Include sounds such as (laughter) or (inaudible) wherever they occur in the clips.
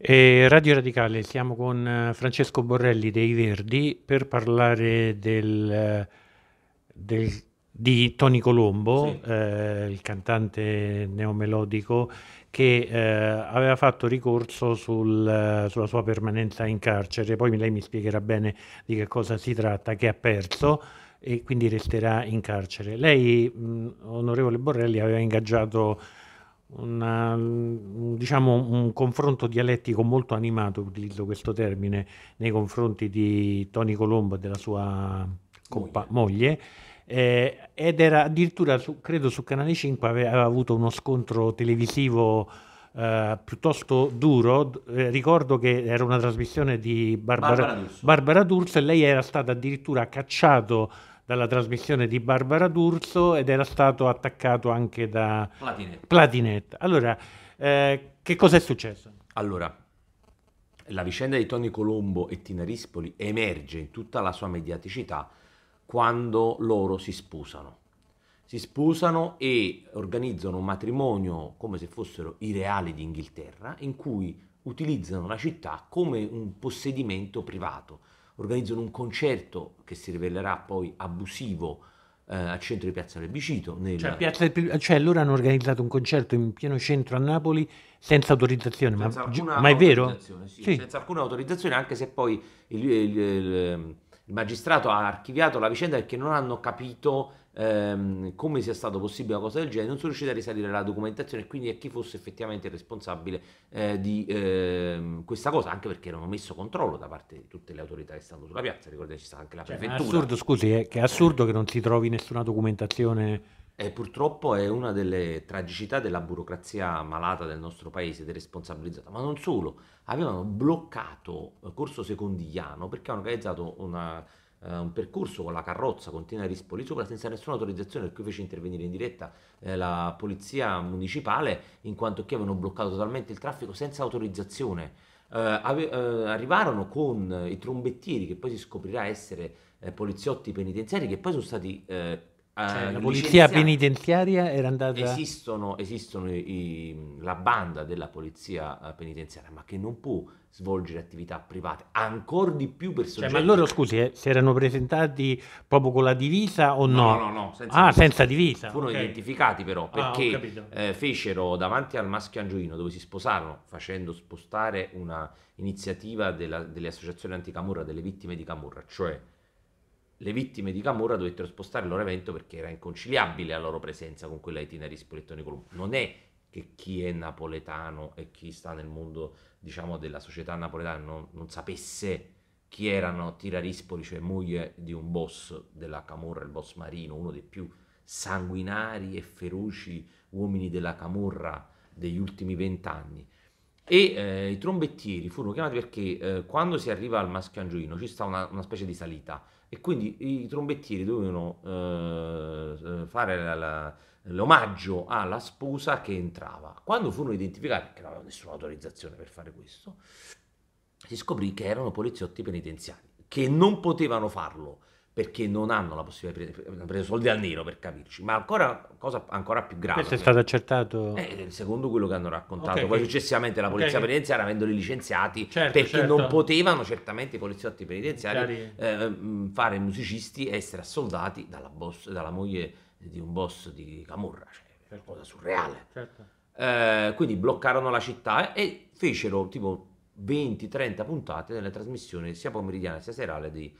E Radio Radicale, siamo con eh, Francesco Borrelli dei Verdi per parlare del, eh, del, di Tony Colombo, sì. eh, il cantante neomelodico che eh, aveva fatto ricorso sul, eh, sulla sua permanenza in carcere, poi lei mi spiegherà bene di che cosa si tratta, che ha perso e quindi resterà in carcere. Lei, mh, onorevole Borrelli, aveva ingaggiato una, um, diciamo, un confronto dialettico molto animato, utilizzo questo termine, nei confronti di Tony Colombo e della sua compa- moglie. Eh, ed era addirittura, su, credo su Canale 5, aveva avuto uno scontro televisivo eh, piuttosto duro. Eh, ricordo che era una trasmissione di Barbara, Barbara Barbara D'Urso e lei era stata addirittura cacciato dalla trasmissione di Barbara D'Urso ed era stato attaccato anche da Platinet. Platinet. Allora, eh, che cosa è successo? Allora, la vicenda di Tony Colombo e Tina Rispoli emerge in tutta la sua mediaticità quando loro si sposano. Si sposano e organizzano un matrimonio come se fossero i reali d'Inghilterra, in cui utilizzano la città come un possedimento privato organizzano un concerto che si rivelerà poi abusivo eh, al centro di Piazza del Bicito. Nella... Cioè, Piazza del... cioè, loro hanno organizzato un concerto in pieno centro a Napoli senza autorizzazione, senza ma... ma, è vero? Sì, sì. Senza alcuna autorizzazione, anche se poi il, il, il, il magistrato ha archiviato la vicenda perché non hanno capito ehm, come sia stato possibile una cosa del genere, non sono riuscito a risalire la documentazione e quindi a chi fosse effettivamente responsabile eh, di eh, questa cosa, anche perché erano messo controllo da parte di tutte le autorità che stanno sulla piazza, ricordiamoci c'è stata anche la cioè, prefettura. È assurdo, scusi, è eh, che è assurdo che non si trovi nessuna documentazione e eh, purtroppo è una delle tragicità della burocrazia malata del nostro paese, deresponsabilizzata, ma non solo, avevano bloccato eh, Corso Secondigliano perché hanno organizzato una eh, un percorso con la carrozza con Tina Rispoli sopra senza nessuna autorizzazione per cui fece intervenire in diretta eh, la polizia municipale in quanto che avevano bloccato totalmente il traffico senza autorizzazione. Eh, ave, eh, arrivarono con eh, i trombettieri che poi si scoprirà essere poliziotti penitenziari che poi sono stati Ah, cioè, la polizia penitenziaria era andata... Esistono, esistono i, i, la banda della polizia eh, penitenziaria, ma che non può svolgere attività private, ancora di più per soggetti... Cioè, ma loro, scusi, eh, si erano presentati proprio con la divisa o no? No, no, no. Senza ah, divisa. senza divisa. Furono okay. identificati però, ah, perché ah, eh, fecero davanti al maschio Angioino, dove si sposarono, facendo spostare una iniziativa della, delle associazioni anticamurra, delle vittime di camurra, cioè le vittime di Camorra dovettero spostare il loro evento perché era inconciliabile la loro presenza con quella di Teneri Spolettone Colombo. Non è che chi è napoletano e chi sta nel mondo, diciamo, della società napoletana non, non sapesse chi erano Tirarispoli, cioè moglie di un boss della Camorra, il boss Marino, uno dei più sanguinari e feroci uomini della Camorra degli ultimi vent'anni. E eh, i trombettieri furono chiamati perché eh, quando si arriva al Maschio Angioino ci sta una, una specie di salita e quindi i trombettieri dovevano eh, fare la, l'omaggio alla sposa che entrava. Quando furono identificati, che non avevano nessuna autorizzazione per fare questo, si scoprì che erano poliziotti penitenziari, che non potevano farlo perché non hanno la possibilità di prendere soldi al nero per capirci, ma ancora, cosa ancora più grave. Questo è cioè stato accertato? Eh, secondo quello che hanno raccontato, okay, poi successivamente la polizia okay. penitenziaria avendoli licenziati certo, perché certo. non potevano certamente i poliziotti penitenziari eh, mm, fare musicisti e essere assoldati dalla, boss, dalla, moglie di un boss di Camorra, cioè certo. una cosa surreale. Certo. Eh, quindi bloccarono la città e fecero tipo 20-30 puntate nella trasmissione sia pomeridiana sia serale di,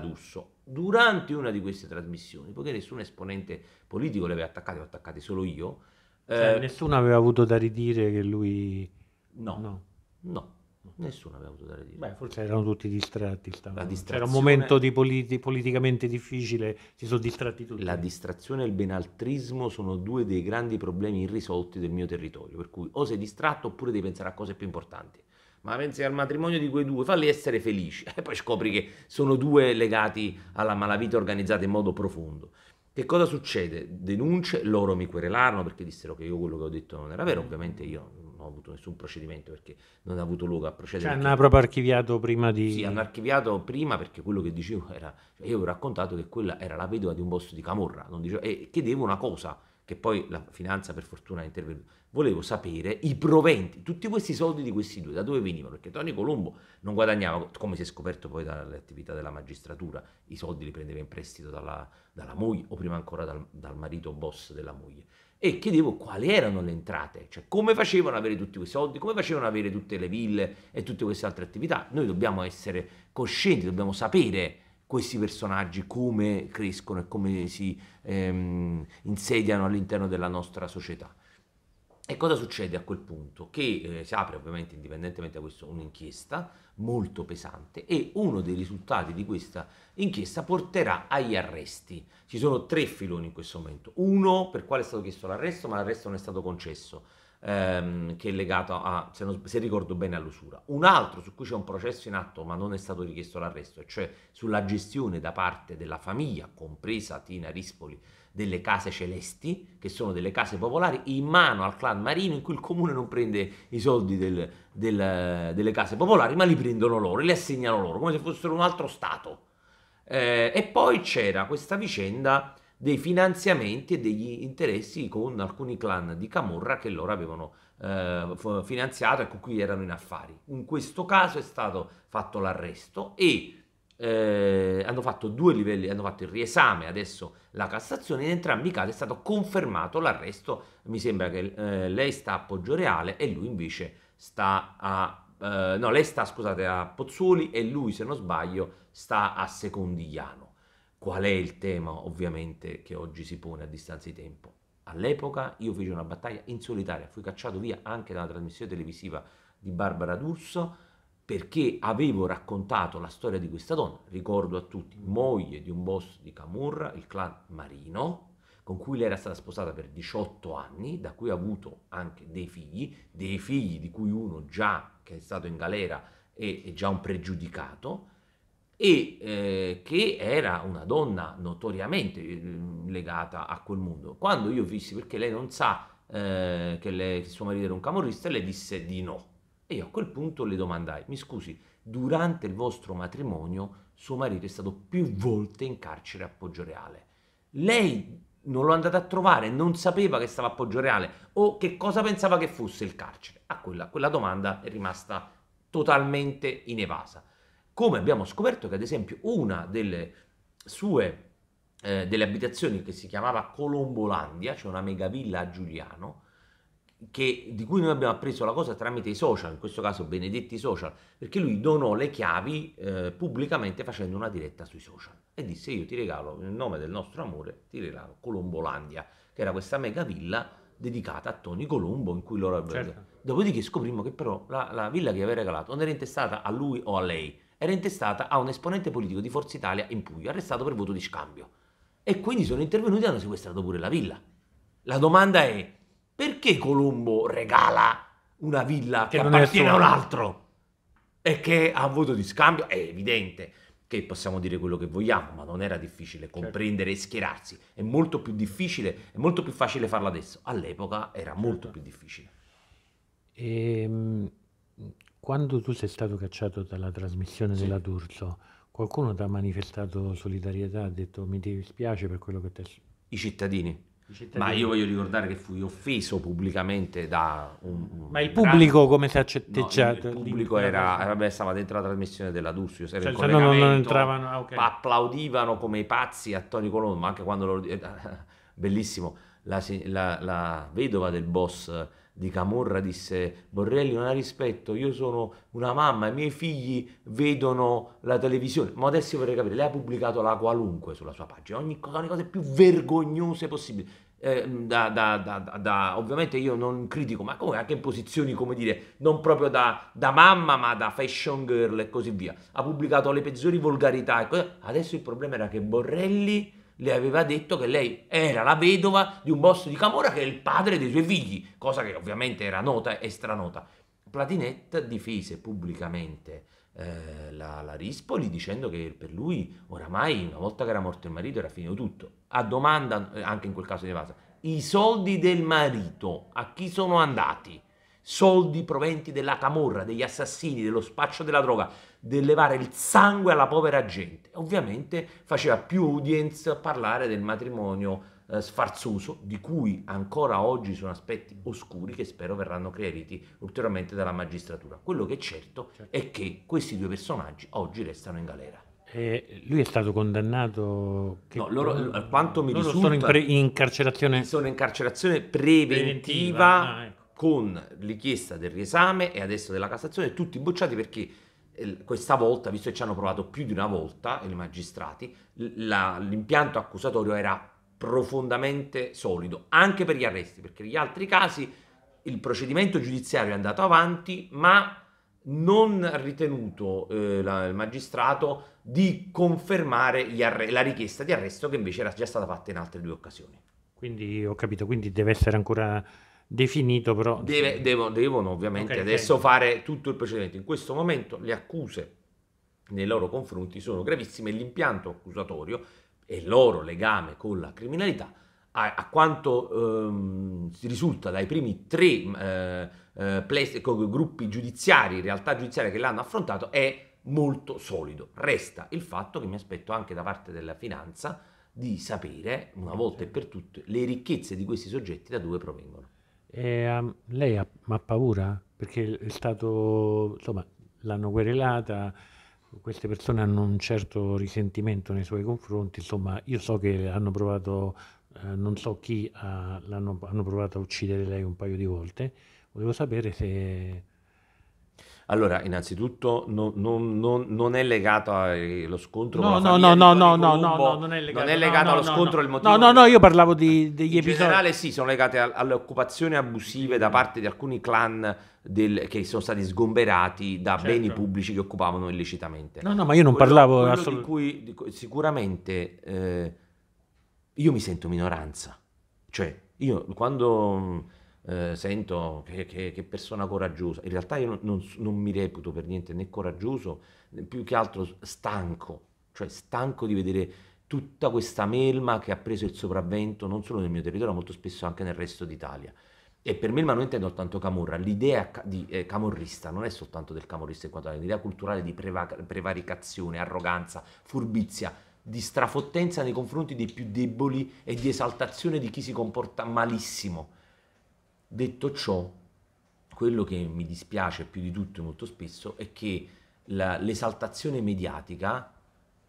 Dusso. Durante una di queste trasmissioni, poiché nessun esponente politico le aveva attaccate, le ho attaccate solo io. Cioè, eh, nessuno aveva avuto da ridire che lui... No, no, no nessuno aveva avuto da ridire. Beh, forse erano tutti distratti. Distrazione... Era un momento di politi- politicamente difficile, si sono distratti tutti. La distrazione e il benaltrismo sono due dei grandi problemi irrisolti del mio territorio, per cui o sei distratto oppure devi pensare a cose più importanti ma pensi al matrimonio di quei due, falli essere felici. (laughs) E poi scopri che sono due legati alla malavita organizzata in modo profondo. Che cosa succede? Denunce, loro mi querelarono perché dissero che io quello che ho detto non era vero, ovviamente io non ho avuto nessun procedimento perché non ha avuto luogo a procedere. Cioè, hanno proprio archiviato prima di. Sì, hanno archiviato prima perché quello che dicevo era. Cioè, io ho raccontato che quella era la vedova di un boss di Camorra, non dicevo, e chiedevo una cosa che poi la finanza per fortuna è intervenuta, volevo sapere i proventi, tutti questi soldi di questi due, da dove venivano? Perché Tony Colombo non guadagnava, come si è scoperto poi dalle attività della magistratura, i soldi li prendeva in prestito dalla, dalla moglie o prima ancora dal, dal marito boss della moglie e chiedevo quali erano le entrate, cioè come facevano ad avere tutti quei soldi, come facevano ad avere tutte le ville e tutte queste altre attività. Noi dobbiamo essere coscienti, dobbiamo sapere questi personaggi, come crescono e come si ehm, insediano all'interno della nostra società. E cosa succede a quel punto? Che eh, si apre ovviamente indipendentemente da questo un'inchiesta molto pesante e uno dei risultati di questa inchiesta porterà agli arresti. Ci sono tre filoni in questo momento. Uno per quale è stato chiesto l'arresto ma l'arresto non è stato concesso ehm, che è legato a, se, non, se ricordo bene, all'usura. Un altro su cui c'è un processo in atto ma non è stato richiesto l'arresto, cioè sulla gestione da parte della famiglia, compresa Tina Rispoli, delle case celesti, che sono delle case popolari, in mano al clan marino, in cui il comune non prende i soldi del, del, delle case popolari, ma li prendono loro, li assegnano loro, come se fossero un altro Stato. Eh, e poi c'era questa vicenda dei finanziamenti e degli interessi con alcuni clan di Camorra che loro avevano eh, finanziato e con cui erano in affari. In questo caso è stato fatto l'arresto e eh, hanno fatto due livelli, hanno fatto il riesame, adesso la Cassazione, in entrambi i casi è stato confermato l'arresto, mi sembra che eh, lei sta a Poggio Reale e lui invece sta a Uh, no, lei sta, scusate, a Pozzuoli e lui, se non sbaglio, sta a Secondigliano. Qual è il tema ovviamente che oggi si pone a distanza di tempo? All'epoca io feci una battaglia in solitaria, fui cacciato via anche dalla trasmissione televisiva di Barbara D'Urso perché avevo raccontato la storia di questa donna, ricordo a tutti, moglie di un boss di Camorra, il clan Marino, con cui lei era stata sposata per 18 anni, da cui ha avuto anche dei figli, dei figli di cui uno già che è stato in galera è, è già un pregiudicato, e eh, che era una donna notoriamente eh, legata a quel mondo. Quando io vissi, perché lei non sa eh, che, lei, che, suo marito era un camorrista, lei disse di no. E io a quel punto le domandai, mi scusi, durante il vostro matrimonio suo marito è stato più volte in carcere a Poggioreale. Lei non l'ho andata a trovare, non sapeva che stava a Poggioreale o che cosa pensava che fosse il carcere. A quella, quella domanda è rimasta totalmente inevasa come abbiamo scoperto che ad esempio una delle sue eh, delle abitazioni che si chiamava Colombolandia, cioè una megavilla a Giuliano, che, di cui noi abbiamo appreso la cosa tramite i social, in questo caso benedetti social, perché lui donò le chiavi eh, pubblicamente facendo una diretta sui social e disse io ti regalo, nel nome del nostro amore, ti regalo Colombolandia, che era questa megavilla dedicata a Tony Colombo in cui loro avevano... Certo. Dopodiché scoprimmo che però la, la villa che aveva regalato non era intestata a lui o a lei, era intestata a un esponente politico di Forza Italia in Puglia, arrestato per voto di scambio. E quindi sono intervenuti e hanno sequestrato pure la villa. La domanda è, perché Colombo regala una villa che, che appartiene a un altro e che ha voto di scambio? È evidente che possiamo dire quello che vogliamo, ma non era difficile certo. comprendere certo. e schierarsi. È molto più difficile, è molto più facile farlo adesso. All'epoca era molto certo. più difficile. Ehm, quando tu sei stato cacciato dalla trasmissione sì. della D'Urso, qualcuno ti ha manifestato solidarietà, ha detto mi dispiace per quello che ti è I cittadini. Ma io voglio ricordare che fui offeso pubblicamente da un. Ma il pubblico grande... come si è accetteggiato? No, cioè, il pubblico era, vabbè, stava dentro la trasmissione della Dursio. Cioè, cioè no, non entravano, ah, okay. applaudivano come i pazzi a Tony Colombo, anche quando lo. (laughs) Bellissimo, la, la, la vedova del boss di Camorra disse Borrelli non ha rispetto, io sono una mamma, i miei figli vedono la televisione. Ma adesso vorrei capire, lei ha pubblicato la qualunque sulla sua pagina, ogni cosa, le cose più vergognose possibili. Eh, da, da, da, ovviamente io non critico, ma comunque anche in posizioni, come dire, non proprio da, mamma, ma da fashion girl e così via. Ha pubblicato le peggiori volgarità. Ecco. Adesso il problema era che Borrelli le aveva detto che lei era la vedova di un boss di Camorra che è il padre dei suoi figli, cosa che ovviamente era nota e stranota. Platinette difese pubblicamente eh, la, la, Rispoli dicendo che per lui oramai una volta che era morto il marito era finito tutto. A domanda, eh, anche in quel caso di Vasa, i soldi del marito a chi sono andati? soldi proventi della camorra, degli assassini, dello spaccio della droga, del levare il sangue alla povera gente. Ovviamente faceva più audience a parlare del matrimonio eh, sfarzoso, di cui ancora oggi sono aspetti oscuri che spero verranno chiariti ulteriormente dalla magistratura. Quello che è certo, certo. è che questi due personaggi oggi restano in galera. Eh, lui è stato condannato. Che no, loro, eh, quanto mi loro risulta, sono in, pre- incarcerazione... sono in carcerazione preventiva, preventiva ah, eh con richiesta del riesame e adesso della Cassazione, tutti bocciati perché eh, questa volta, visto che ci hanno provato più di una volta eh, i magistrati, l'impianto accusatorio era profondamente solido, anche per gli arresti, perché negli altri casi il procedimento giudiziario è andato avanti, ma non ha ritenuto eh, la, il magistrato di confermare arre- la richiesta di arresto che invece era già stata fatta in altre due occasioni. Quindi ho capito, quindi deve essere ancora definito però... Deve, devono, devono, ovviamente okay, adesso okay. fare tutto il procedimento. In questo momento le accuse nei loro confronti sono gravissime l'impianto accusatorio e il loro legame con la criminalità, a, a quanto ehm, risulta dai primi tre eh, eh, play, gruppi giudiziari, in realtà giudiziaria che l'hanno affrontato, è molto solido. Resta il fatto che mi aspetto anche da parte della finanza di sapere, una volta e per tutte, le ricchezze di questi soggetti da dove provengono. E, um, lei ha, ha, paura? Perché è stato, insomma, l'hanno querelata, queste persone hanno un certo risentimento nei suoi confronti, insomma, io so che hanno provato, eh, non so chi, ha, l'hanno, hanno provato a uccidere lei un paio di volte, volevo sapere se allora, innanzitutto non, non, non, non è legato allo eh, scontro no, con la no, no, no, no, no, no, non è legato, non è legato no, allo no, scontro no. il motivo. No, no, no, io parlavo di, eh, degli in episodi. In generale sì, sono legate alle occupazioni abusive da parte di alcuni clan del, che sono stati sgomberati da certo. beni pubblici che occupavano illecitamente. No, no, ma io non quello, parlavo quello assolutamente. Cui, di sicuramente eh, io mi sento minoranza. Cioè, io quando eh, sento che, che, che, persona coraggiosa. In realtà io non, non, mi reputo per niente né coraggioso, più che altro stanco, cioè stanco di vedere tutta questa melma che ha preso il sopravvento non solo nel mio territorio, ma molto spesso anche nel resto d'Italia. E per melma non intendo soltanto camorra, l'idea di eh, camorrista non è soltanto del camorrista in l'idea culturale di prevaricazione, arroganza, furbizia, di strafottenza nei confronti dei più deboli e di esaltazione di chi si comporta malissimo Detto ciò, quello che mi dispiace più di tutto molto spesso è che la, l'esaltazione mediatica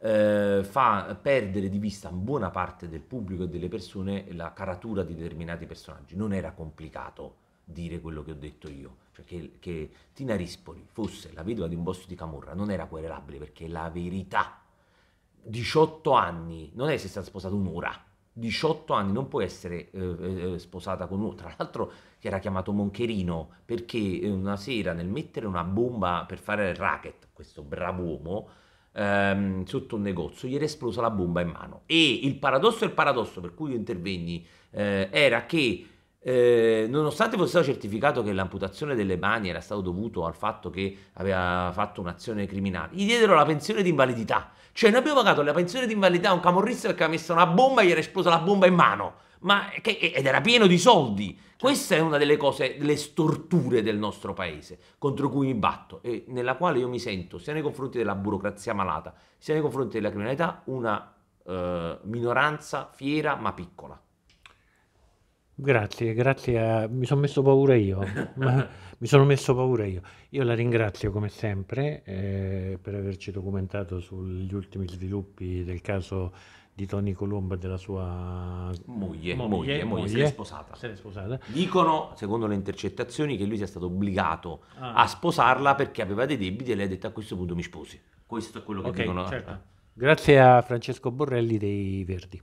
eh, fa perdere di vista buona parte del pubblico e delle persone la caratura di determinati personaggi. Non era complicato dire quello che ho detto io, cioè che, che Tina Rispoli fosse la vedova di un boss di Camorra non era querelabile perché la verità. 18 anni, non è se è stata sposata un'ora 18 anni non può essere eh, eh, eh sposata con uno. Tra l'altro che era chiamato Moncherino perché eh, una sera nel mettere una bomba per fare il racket, questo bravo uomo, ehm, sotto un negozio, gli era esplosa la bomba in mano. E il paradosso e il paradosso per cui io intervenni eh, era che eh, nonostante fosse stato certificato che l'amputazione delle mani era stato dovuto al fatto che aveva fatto un'azione criminale, gli diedero la pensione di invalidità. Cioè, ne abbiamo pagato la pensione di invalidità a un camorrista che aveva messo una bomba e gli era esplosa la bomba in mano. Ma, che, ed era pieno di soldi. Questa è una delle cose, delle storture del nostro paese contro cui mi batto e nella quale io mi sento, sia nei confronti della burocrazia malata, sia nei confronti della criminalità, una eh, minoranza fiera ma piccola. Grazie, grazie. A... Mi sono messo paura io. (laughs) mi sono messo paura io. Io la ringrazio come sempre eh, per averci documentato sugli ultimi sviluppi del caso di Tony Colombo e della sua moglie, moglie, moglie, moglie. Se, l'è sposata. se l'è sposata. Dicono, secondo le intercettazioni, che lui sia stato obbligato ah. a sposarla perché aveva dei debiti e lei ha detto a questo punto mi sposi. Questo è quello che okay, dicono. Certo. Eh. Grazie a Francesco Borrelli dei Verdi.